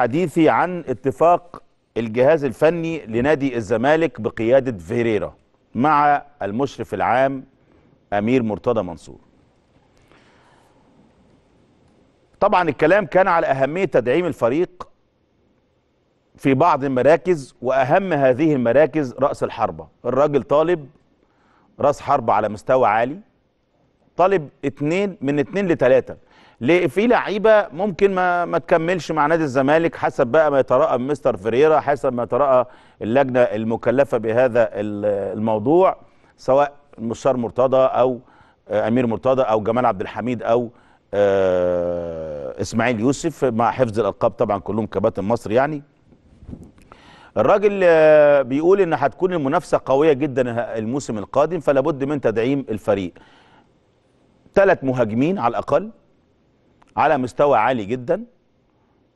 حديثي عن اتفاق الجهاز الفني لنادي الزمالك بقيادة فيريرا مع المشرف العام أمير مرتضى منصور طبعا الكلام كان على أهمية تدعيم الفريق في بعض المراكز وأهم هذه المراكز رأس الحربة الراجل طالب رأس حربة على مستوى عالي طالب اتنين من اتنين لتلاتة ليه في لعيبه ممكن ما ما تكملش مع نادي الزمالك حسب بقى ما يتراءى مستر فريرا حسب ما يتراءى اللجنه المكلفه بهذا الموضوع سواء المستشار مرتضى او امير مرتضى او جمال عبد الحميد او آه، اسماعيل يوسف مع حفظ الالقاب طبعا كلهم كباتن مصر يعني الراجل آه، بيقول ان هتكون المنافسه قويه جدا الموسم القادم فلا بد من تدعيم الفريق ثلاث مهاجمين على الاقل على مستوى عالي جدا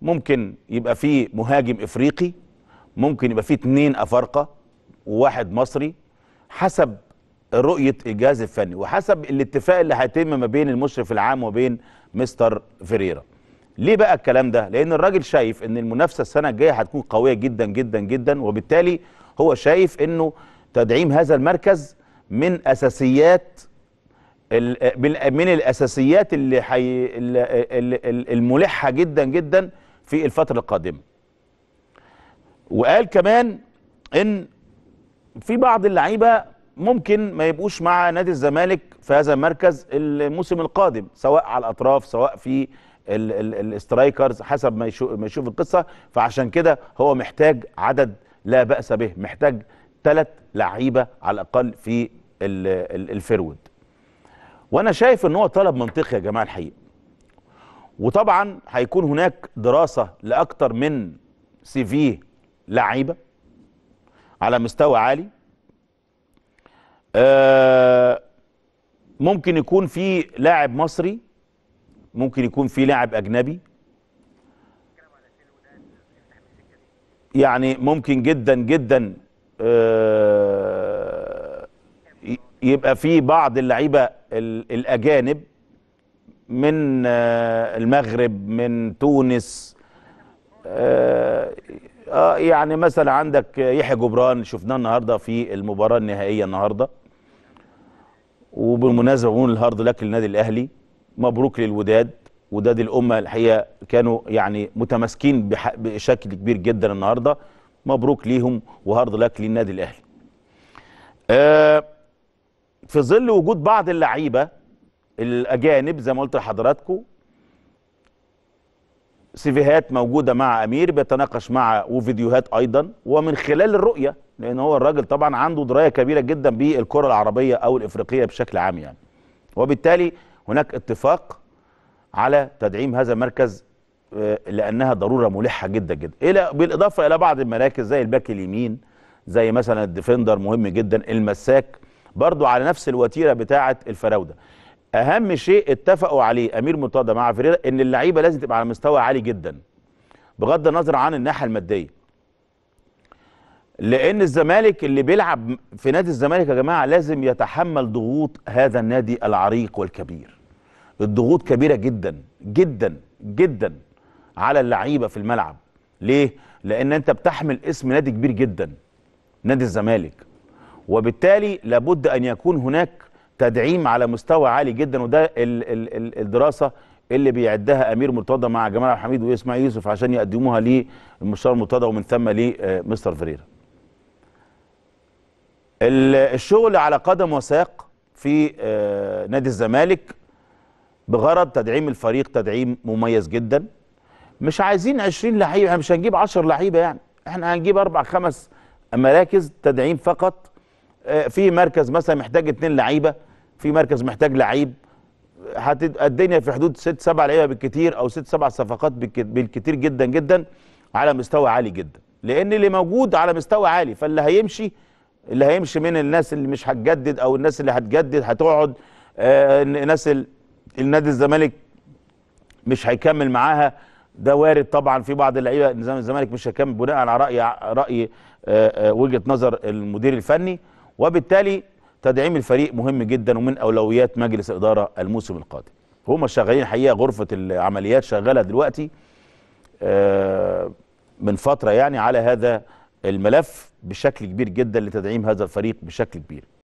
ممكن يبقى فيه مهاجم افريقي ممكن يبقى فيه اثنين افارقه وواحد مصري حسب رؤيه الجهاز الفني وحسب الاتفاق اللي هيتم ما بين المشرف العام وبين مستر فيريرا ليه بقى الكلام ده لان الراجل شايف ان المنافسه السنه الجايه هتكون قويه جدا جدا جدا وبالتالي هو شايف انه تدعيم هذا المركز من اساسيات من الاساسيات اللي حي الملحه جدا جدا في الفتره القادمه وقال كمان ان في بعض اللعيبه ممكن ما يبقوش مع نادي الزمالك في هذا المركز الموسم القادم سواء على الاطراف سواء في الاسترايكرز حسب ما يشوف القصه فعشان كده هو محتاج عدد لا باس به محتاج ثلاث لعيبه على الاقل في الفرود وانا شايف ان هو طلب منطقي يا جماعه الحقيقه وطبعا هيكون هناك دراسه لاكثر من سي في لعيبه على مستوى عالي آه، ممكن يكون في لاعب مصري ممكن يكون في لاعب اجنبي يعني ممكن جدا جدا آه، يبقى في بعض اللعيبه الأجانب من آه، المغرب من تونس آه، آه، يعني مثلا عندك يحيى جبران شفناه النهارده في المباراه النهائيه النهارده وبالمناسبه بقول الهارد لك للنادي الاهلي مبروك للوداد وداد الامه الحقيقه كانوا يعني متماسكين بشكل كبير جدا النهارده مبروك ليهم وهارد لك للنادي الاهلي آه في ظل وجود بعض اللعيبه الاجانب زي ما قلت لحضراتكم سيفيهات موجوده مع امير بيتناقش معه وفيديوهات ايضا ومن خلال الرؤيه لان هو الراجل طبعا عنده درايه كبيره جدا بالكره العربيه او الافريقيه بشكل عام يعني وبالتالي هناك اتفاق على تدعيم هذا المركز آه، لانها ضروره ملحه جدا جدا الى بالاضافه الى بعض المراكز زي الباك اليمين زي مثلا الديفندر مهم جدا المساك برضو على نفس الوتيره بتاعه الفراوده اهم شيء اتفقوا عليه امير مرتضى مع فريرا ان اللعيبه لازم تبقى على مستوى عالي جدا بغض النظر عن الناحيه الماديه لان الزمالك اللي بيلعب في نادي الزمالك يا جماعه لازم يتحمل ضغوط هذا النادي العريق والكبير الضغوط كبيره جدا جدا جدا على اللعيبه في الملعب ليه لان انت بتحمل اسم نادي كبير جدا نادي الزمالك وبالتالي لابد أن يكون هناك تدعيم على مستوى عالي جدا وده الدراسة اللي بيعدها امير مرتضى مع جمال عبد الحميد واسماعيل يوسف عشان يقدموها للمستشار مرتضى ومن ثم لمستر آه، فريرا. الشغل على قدم وساق في آه، نادي الزمالك بغرض تدعيم الفريق تدعيم مميز جدا. مش عايزين 20 لعيبه احنا مش هنجيب 10 لعيبه يعني احنا هنجيب اربع خمس مراكز تدعيم فقط آه، في مركز مثلا محتاج اتنين لعيبه في مركز محتاج لعيب هتبقى الدنيا في حدود ست سبع لعيبه بالكتير او ست سبع صفقات بالكتير جدا جدا على مستوى عالي جدا لان اللي موجود على مستوى عالي فاللي هيمشي اللي هيمشي من الناس اللي مش هتجدد او الناس اللي هتجدد هتقعد آه ناس النادي الزمالك مش هيكمل معاها ده وارد طبعا في بعض اللعيبه نظام الزمالك مش هيكمل بناء على راي راي آه،, آه وجهه نظر المدير الفني وبالتالي تدعيم الفريق مهم جدا ومن اولويات مجلس اداره الموسم القادم هما شغالين حقيقه غرفه العمليات شغاله دلوقتي آه، من فتره يعني على هذا الملف بشكل كبير جدا لتدعيم هذا الفريق بشكل كبير